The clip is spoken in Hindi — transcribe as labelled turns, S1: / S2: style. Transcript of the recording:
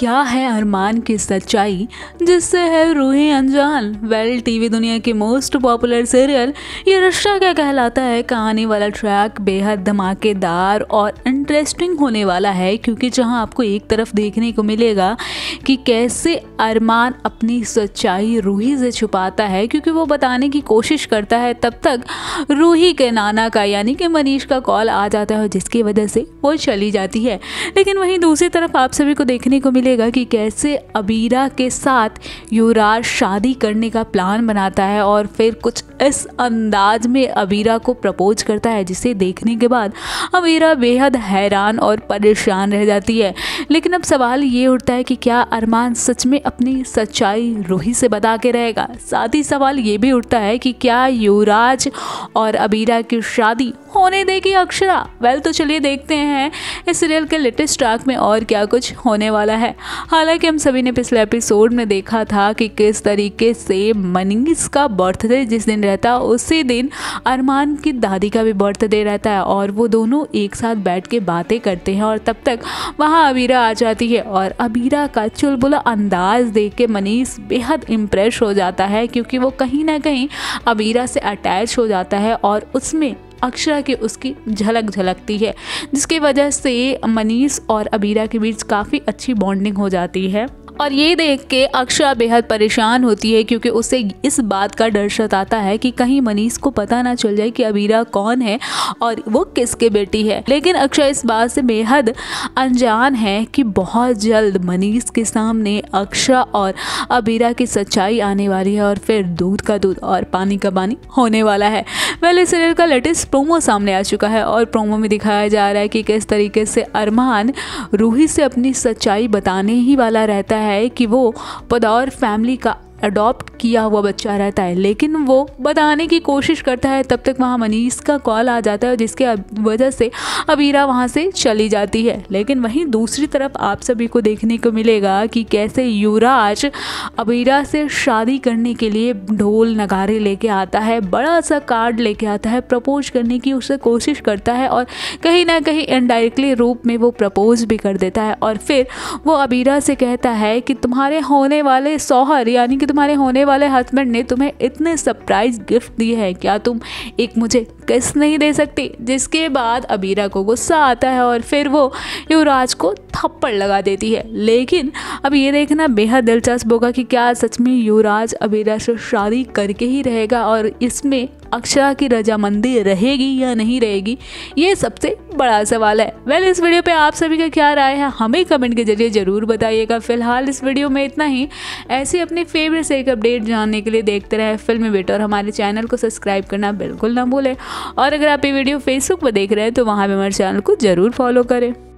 S1: क्या है अरमान की सच्चाई जिससे है रूही अनजान वेल टीवी दुनिया के मोस्ट पॉपुलर सीरियल ये रिश्ता क्या कहलाता है कहानी वाला ट्रैक बेहद धमाकेदार और इंटरेस्टिंग होने वाला है क्योंकि जहां आपको एक तरफ देखने को मिलेगा कि कैसे अरमान अपनी सच्चाई रूही से छुपाता है क्योंकि वो बताने की कोशिश करता है तब तक रूही के नाना का यानी कि मनीष का कॉल आ जाता है जिसकी वजह से वो चली जाती है लेकिन वहीं दूसरी तरफ आप सभी को देखने को मिलेगा कि कैसे अबीरा के साथ युवराज शादी करने का प्लान बनाता है और फिर कुछ इस अंदाज में अबीरा को प्रपोज करता है जिसे देखने के बाद अबीरा बेहद है हैरान और परेशान रह जाती है लेकिन अब सवाल ये उठता है कि क्या अरमान सच में अपनी सच्चाई रूही से बता के रहेगा साथ ही सवाल ये भी उठता है कि क्या युवराज और अबीरा की शादी होने देगी अक्षरा वेल तो चलिए देखते हैं इस सीरियल के लेटेस्ट ट्रैक में और क्या कुछ होने वाला है हालांकि हम सभी ने पिछले एपिसोड में देखा था कि किस तरीके से मनीष का बर्थडे जिस दिन रहता उसी दिन अरमान की दादी का भी बर्थडे रहता है और वो दोनों एक साथ बैठ के बातें करते हैं और तब तक वहाँ अबीरा आ जाती है और अबीरा का चुलबुला अंदाज देख के मनीष बेहद इम्प्रेस हो जाता है क्योंकि वो कहीं ना कहीं अबीरा से अटैच हो जाता है और उसमें अक्षरा की उसकी झलक झलकती है जिसकी वजह से मनीष और अबीरा के बीच काफ़ी अच्छी बॉन्डिंग हो जाती है और ये देख के अक्षय बेहद परेशान होती है क्योंकि उसे इस बात का डर सताता है कि कहीं मनीष को पता ना चल जाए कि अबीरा कौन है और वो किसके बेटी है लेकिन अक्षय इस बात से बेहद अनजान है कि बहुत जल्द मनीष के सामने अक्षय और अबीरा की सच्चाई आने वाली है और फिर दूध का दूध और पानी का पानी होने वाला है वेल इस सीरियल का लेटेस्ट प्रोमो सामने आ चुका है और प्रोमो में दिखाया जा रहा है कि किस तरीके से अरमान रूही से अपनी सच्चाई बताने ही वाला रहता है है कि वो पदौर फैमिली का अडॉप्ट किया हुआ बच्चा रहता है लेकिन वो बताने की कोशिश करता है तब तक वहाँ मनीष का कॉल आ जाता है जिसके वजह से अबीरा वहाँ से चली जाती है लेकिन वहीं दूसरी तरफ आप सभी को देखने को मिलेगा कि कैसे युवराज अबीरा से शादी करने के लिए ढोल नगारे लेके आता है बड़ा सा कार्ड लेके आता है प्रपोज करने की उससे कोशिश करता है और कहीं ना कहीं इनडायरेक्टली रूप में वो प्रपोज भी कर देता है और फिर वो अबीरा से कहता है कि तुम्हारे होने वाले शौहर यानी कि तुम्हारे होने वाले हस्बैंड ने तुम्हें इतने सरप्राइज गिफ्ट दिए हैं क्या तुम एक मुझे किस नहीं दे सकती जिसके बाद अबीरा को गुस्सा आता है और फिर वो युवराज को थप्पड़ लगा देती है लेकिन अब ये देखना बेहद दिलचस्प होगा कि क्या सच में युवराज अबीरा से शादी करके ही रहेगा और इसमें अक्षरा की रजामंदी रहेगी या नहीं रहेगी ये सबसे बड़ा सवाल है वेल well, इस वीडियो पे आप सभी का क्या राय है हमें कमेंट के जरिए ज़रूर बताइएगा फिलहाल इस वीडियो में इतना ही ऐसे अपने फेवरेट मेरे से एक अपडेट जानने के लिए देखते रहे फिल्म बेटा और हमारे चैनल को सब्सक्राइब करना बिल्कुल ना भूलें और अगर आप ये वीडियो फेसबुक पर देख रहे हैं तो वहाँ पर हमारे चैनल को ज़रूर फॉलो करें